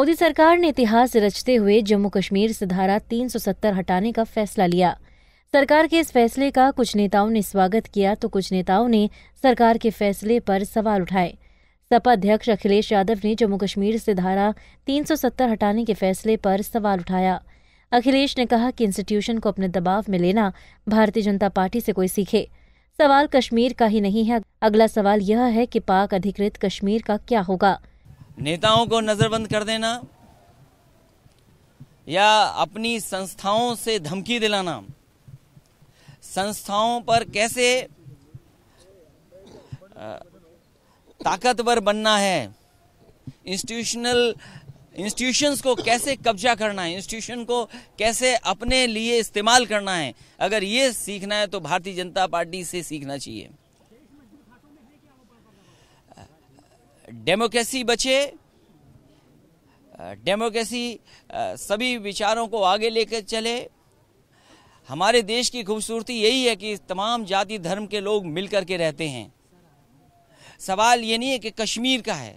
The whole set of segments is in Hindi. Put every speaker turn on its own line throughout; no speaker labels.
मोदी सरकार ने इतिहास रचते हुए जम्मू कश्मीर से धारा 370 हटाने का फैसला लिया सरकार के इस फैसले का कुछ नेताओं ने स्वागत किया तो कुछ नेताओं ने सरकार के फैसले पर सवाल उठाए सपा अध्यक्ष अखिलेश यादव ने जम्मू कश्मीर से धारा 370 हटाने के फैसले पर सवाल उठाया अखिलेश ने कहा कि इंस्टीट्यूशन को अपने दबाव में लेना भारतीय जनता पार्टी से कोई सीखे सवाल कश्मीर का ही नहीं है अगला सवाल यह है कि पाक अधिकृत कश्मीर का क्या होगा
नेताओं को नज़रबंद कर देना या अपनी संस्थाओं से धमकी दिलाना संस्थाओं पर कैसे ताकतवर बनना है इंस्टीट्यूशनल इंस्टीट्यूशंस को कैसे कब्जा करना है इंस्टीट्यूशन को कैसे अपने लिए इस्तेमाल करना है अगर ये सीखना है तो भारतीय जनता पार्टी से सीखना चाहिए डेमोक्रेसी बचे डेमोक्रेसी सभी विचारों को आगे लेकर चले हमारे देश की खूबसूरती यही है कि तमाम जाति धर्म के लोग मिलकर के रहते हैं सवाल ये नहीं है कि कश्मीर का है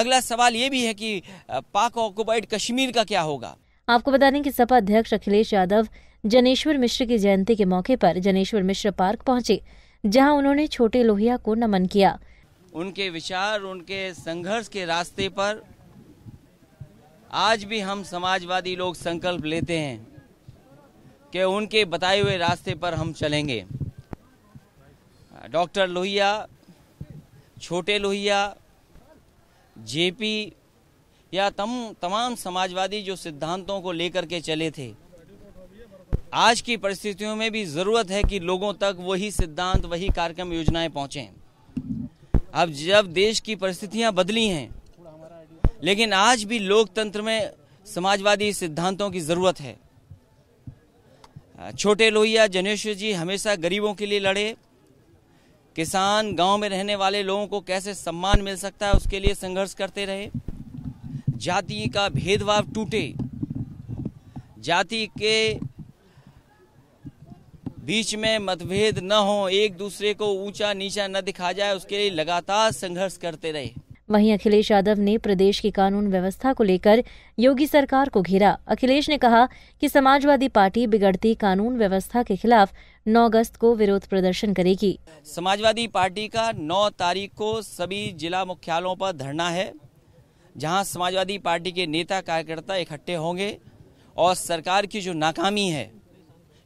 अगला सवाल ये भी है कि पाक ऑक्युपाइड कश्मीर का क्या होगा
आपको बता दें कि सपा अध्यक्ष अखिलेश यादव जनेश्वर मिश्र की जयंती के मौके पर जनेश्वर मिश्र पार्क पहुंचे जहां उन्होंने छोटे लोहिया को नमन किया
उनके विचार उनके संघर्ष के रास्ते पर आज भी हम समाजवादी लोग संकल्प लेते हैं कि उनके बताए हुए रास्ते पर हम चलेंगे डॉक्टर लोहिया छोटे लोहिया जेपी या तम तमाम समाजवादी जो सिद्धांतों को लेकर के चले थे आज की परिस्थितियों में भी ज़रूरत है कि लोगों तक वही सिद्धांत वही कार्यक्रम योजनाएं पहुँचें अब जब देश की परिस्थितियां बदली हैं लेकिन आज भी लोकतंत्र में समाजवादी सिद्धांतों की ज़रूरत है छोटे लोहिया जनेश्वर जी हमेशा गरीबों के लिए लड़े किसान गांव में रहने वाले लोगों को कैसे सम्मान मिल सकता है उसके लिए संघर्ष करते रहे जाति का भेदभाव टूटे जाति के बीच में मतभेद न हो एक दूसरे को ऊंचा नीचा न दिखा जाए उसके लिए लगातार संघर्ष करते रहे
वहीं अखिलेश यादव ने प्रदेश की कानून व्यवस्था को लेकर योगी सरकार को घेरा अखिलेश ने कहा कि समाजवादी पार्टी बिगड़ती कानून व्यवस्था के खिलाफ 9 अगस्त को विरोध प्रदर्शन करेगी
समाजवादी पार्टी का 9 तारीख को सभी जिला मुख्यालयों पर धरना है जहां समाजवादी पार्टी के नेता कार्यकर्ता इकट्ठे होंगे और सरकार की जो नाकामी है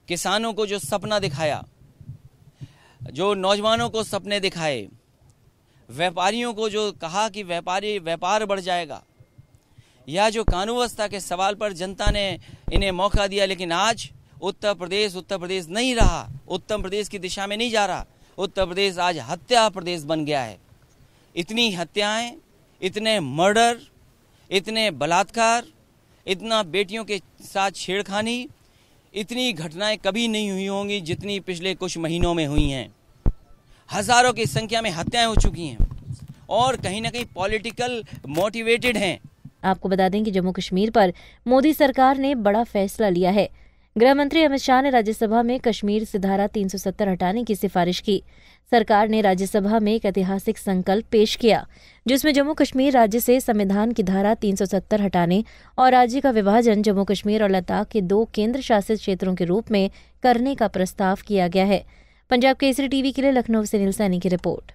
किसानों को जो सपना दिखाया जो नौजवानों को सपने दिखाए व्यापारियों को जो कहा कि व्यापारी व्यापार बढ़ जाएगा या जो कानून व्यवस्था के सवाल पर जनता ने इन्हें मौका दिया लेकिन आज उत्तर प्रदेश उत्तर प्रदेश नहीं रहा उत्तर प्रदेश की दिशा में नहीं जा रहा उत्तर प्रदेश आज हत्या प्रदेश बन गया है इतनी हत्याएं इतने मर्डर इतने बलात्कार इतना बेटियों के साथ छेड़खानी इतनी घटनाएं कभी नहीं हुई होंगी जितनी पिछले कुछ महीनों में हुई हैं हज़ारों की संख्या में हत्याएं हो चुकी हैं और कहीं ना कहीं पॉलिटिकल मोटिवेटेड हैं
आपको बता दें कि जम्मू कश्मीर पर मोदी सरकार ने बड़ा फैसला लिया है गृह मंत्री अमित शाह ने राज्यसभा में कश्मीर से धारा 370 हटाने की सिफारिश की सरकार ने राज्यसभा में एक ऐतिहासिक संकल्प पेश किया जिसमें जम्मू कश्मीर राज्य से संविधान की धारा 370 हटाने और राज्य का विभाजन जम्मू कश्मीर और लद्दाख के दो केंद्र शासित क्षेत्रों के रूप में करने का प्रस्ताव किया गया है पंजाब केसरी टीवी के लिए लखनऊ से नील सैनी की रिपोर्ट